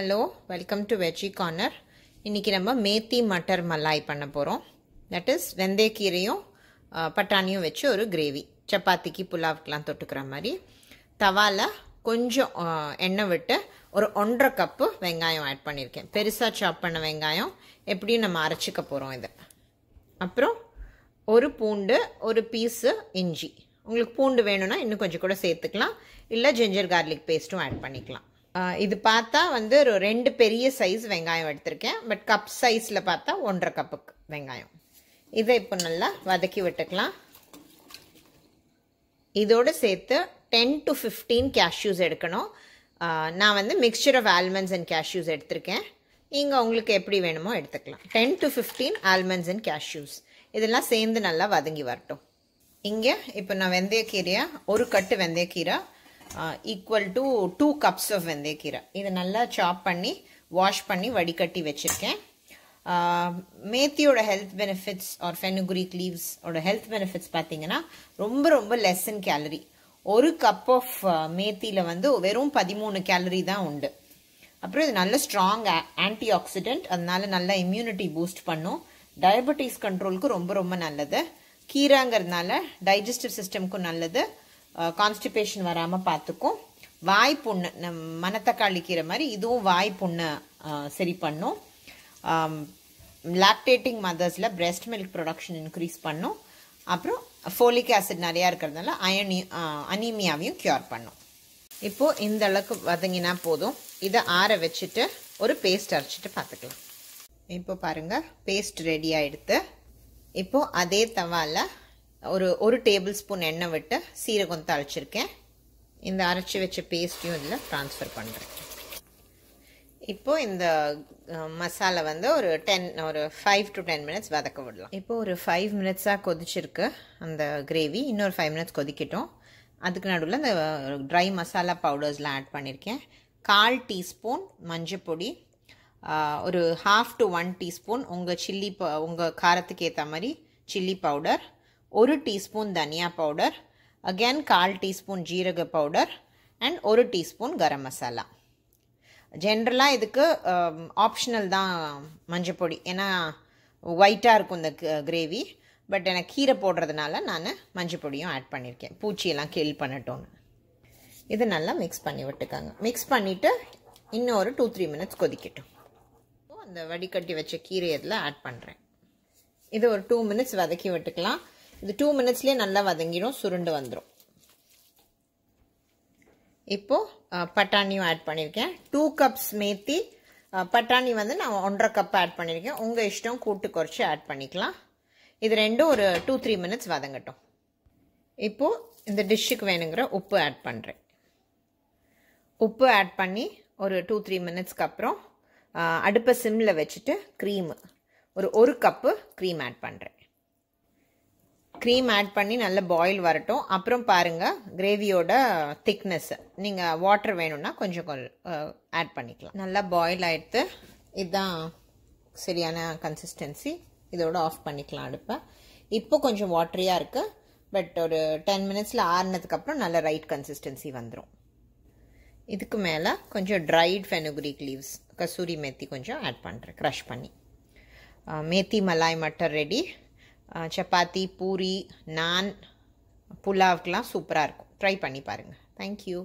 hello welcome to veggie corner இன்றைக்கி நம்ம methi matar Malay பண்ண போகிறோம் தட் இஸ் வெந்தயக்கீரையும் பட்டாணியும் வச்சு ஒரு கிரேவி சப்பாத்திக்கு புலாவுக்கெலாம் தொட்டுக்கிற மாதிரி தவாவில் கொஞ்சம் எண்ணெய் விட்டு ஒரு ஒன்றரை கப்பு வெங்காயம் ஆட் பண்ணியிருக்கேன் பெருசாக சாப் பண்ண வெங்காயம் எப்படியும் நம்ம அரைச்சிக்க போகிறோம் இதை அப்புறம் ஒரு பூண்டு ஒரு பீஸு இஞ்சி உங்களுக்கு பூண்டு வேணும்னா இன்னும் கொஞ்சம் கூட சேர்த்துக்கலாம் இல்லை ஜிஞ்சர் கார்லிக் பேஸ்ட்டும் ஆட் பண்ணிக்கலாம் இது பார்த்தா வந்து ஒரு ரெண்டு பெரிய சைஸ் வெங்காயம் எடுத்திருக்கேன் பட் கப் சைஸில் பார்த்தா ஒன்றரை கப்புக்கு வெங்காயம் இதை இப்போ நல்லா வதக்கி விட்டுக்கலாம் இதோடு சேர்த்து டென் டு ஃபிஃப்டீன் கேஷ்யூஸ் எடுக்கணும் நான் வந்து mixture of almonds and cashews எடுத்திருக்கேன் நீங்கள் உங்களுக்கு எப்படி வேணுமோ எடுத்துக்கலாம் ten to fifteen almonds and cashews இதெல்லாம் சேர்ந்து நல்லா வதங்கி வரட்டும் இங்கே இப்போ நான் வெந்தயக்கீரையாக ஒரு கட்டு வெந்தயக்கீரை equal to two cups of வெந்தயக்கீரை இதை நல்லா சாப் பண்ணி வாஷ் பண்ணி வடிகட்டி வச்சுருக்கேன் மேத்தியோட ஹெல்த் பெனிஃபிட்ஸ் ஆர் ஃபெனுகுரிக் லீவ்ஸோட ஹெல்த் பெனிஃபிட்ஸ் பார்த்தீங்கன்னா ரொம்ப ரொம்ப லெஸ் இன் கேலரி ஒரு கப் ஆஃப் மேத்தியில் வந்து வெறும் பதிமூணு கேலரி தான் உண்டு அப்புறம் இது நல்ல ஸ்ட்ராங் ஆன்டி ஆக்சிடென்ட் அதனால நல்லா இம்யூனிட்டி பூஸ்ட் பண்ணும் டயபெட்டிஸ் கண்ட்ரோலுக்கு ரொம்ப ரொம்ப நல்லது கீராங்கிறதுனால டைஜஸ்டிவ் சிஸ்டம்க்கும் நல்லது கான்ஸ்டிபேஷன் வராமல் பார்த்துக்கும் வாய்ப்புண்ணு புண்ணு நம் கீரை மாதிரி இதுவும் வாய்ப்புண்ணை சரி பண்ணும் லாக்டேட்டிங் மதர்ஸில் பிரெஸ்ட் மில்க் ப்ரொடக்ஷன் இன்க்ரீஸ் பண்ணும் அப்புறம் ஃபோலிக் ஆசிட் நிறையா இருக்கிறதுனால அயனி அனீமியாவையும் க்யூர் பண்ணும் இப்போது இந்த அளவுக்கு வதங்கினா போதும் இதை ஆற வச்சுட்டு ஒரு பேஸ்ட் அரைச்சிட்டு பார்த்துக்கலாம் இப்போ பாருங்கள் பேஸ்ட் ரெடி ஆகிடுத்து இப்போது அதே தவாவில் ஒரு ஒரு டேபிள் ஸ்பூன் எண்ணெய் விட்டு சீரகம் தாளிச்சிருக்கேன் இந்த அரைச்சி வச்ச பேஸ்ட்டையும் இதில் ட்ரான்ஸ்ஃபர் பண்ணுறேன் இப்போது இந்த மசாலா வந்து ஒரு டென் ஒரு ஃபைவ் டு டென் மினிட்ஸ் வதக்க விடலாம் இப்போ ஒரு ஃபைவ் மினிட்ஸாக கொதிச்சிருக்கு அந்த கிரேவி இன்னொரு ஃபைவ் மினிட்ஸ் கொதிக்கட்டும் அதுக்கு நடுவில் இந்த ட்ரை மசாலா பவுடர்ஸ்லாம் ஆட் பண்ணியிருக்கேன் கால் டீஸ்பூன் மஞ்சள் பொடி ஒரு ஹாஃப் டு ஒன் டீஸ்பூன் உங்கள் சில்லி ப உங்கள் காரத்துக்கு ஏற்ற மாதிரி சில்லி பவுடர் ஒரு டீஸ்பூன் தனியா பவுடர் அகேன் கால் டீஸ்பூன் ஜீரக பவுடர் அண்ட் ஒரு டீஸ்பூன் கரம் மசாலா ஜென்ரலாக இதுக்கு ஆப்ஷனல் um, தான் மஞ்சப்பொடி ஏன்னா ஒயிட்டாக இருக்கும் இந்த கிரேவி பட் எனக்கு கீரை போடுறதுனால நான் மஞ்சப்பொடியும் ஆட் பண்ணியிருக்கேன் பூச்சியெல்லாம் கில் பண்ணட்டோன்னு இது நல்லா மிக்ஸ் பண்ணி விட்டுக்காங்க மிக்ஸ் பண்ணிவிட்டு இன்னும் ஒரு டூ த்ரீ மினிட்ஸ் கொதிக்கட்டும் அந்த வடிகட்டி வச்ச கீரை இதில் ஆட் பண்ணுறேன் இது ஒரு டூ மினிட்ஸ் வதக்கி விட்டுக்கலாம் இது டூ மினிட்ஸ்லேயே நல்லா வதங்கிடும் சுருண்டு வந்துடும் இப்போது பட்டாணியும் ஆட் பண்ணியிருக்கேன் டூ கப்ஸ் மேத்தி பட்டாணி வந்து நான் ஒன்றரை கப் ஆட் பண்ணியிருக்கேன் உங்கள் இஷ்டம் கூட்டு குறைச்சி ஆட் பண்ணிக்கலாம் இது ரெண்டும் ஒரு டூ த்ரீ மினிட்ஸ் வதங்கட்டும் இப்போது இந்த டிஷ்ஷுக்கு வேணுங்கிற உப்பு ஆட் பண்ணுறேன் உப்பு ஆட் பண்ணி ஒரு டூ த்ரீ மினிட்ஸ்க்கு அப்புறம் அடுப்பை சிம்மில் வச்சுட்டு க்ரீமு ஒரு ஒரு கப்பு க்ரீம் ஆட் பண்ணுறேன் க்ரீம் ஆட் பண்ணி நல்லா பாயில் வரட்டும் அப்புறம் பாருங்கள் கிரேவியோட திக்னஸ் நீங்கள் வாட்டர் வேணும்னா கொஞ்சம் ஆட் பண்ணிக்கலாம் நல்லா பாயில் ஆகிடுத்து இதுதான் சரியான கன்சிஸ்டன்சி இதோட ஆஃப் பண்ணிக்கலாம் அடுப்பை இப்போ கொஞ்சம் வாட்டரியாக இருக்குது பட் ஒரு டென் மினிட்ஸில் ஆறுனதுக்கப்புறம் நல்ல ரைட் கன்சிஸ்டன்சி வந்துடும் இதுக்கு மேலே கொஞ்சம் dried fenugreek leaves kasuri methi கொஞ்சம் ஆட் பண்ணுறேன் க்ரஷ் பண்ணி மேத்தி மலாய் மட்டர் ரெடி சப்பாத்தி பூரி நான் புலாவுக்கெலாம் சூப்பராக இருக்கும் ட்ரை பண்ணி பாருங்கள் தேங்க்யூ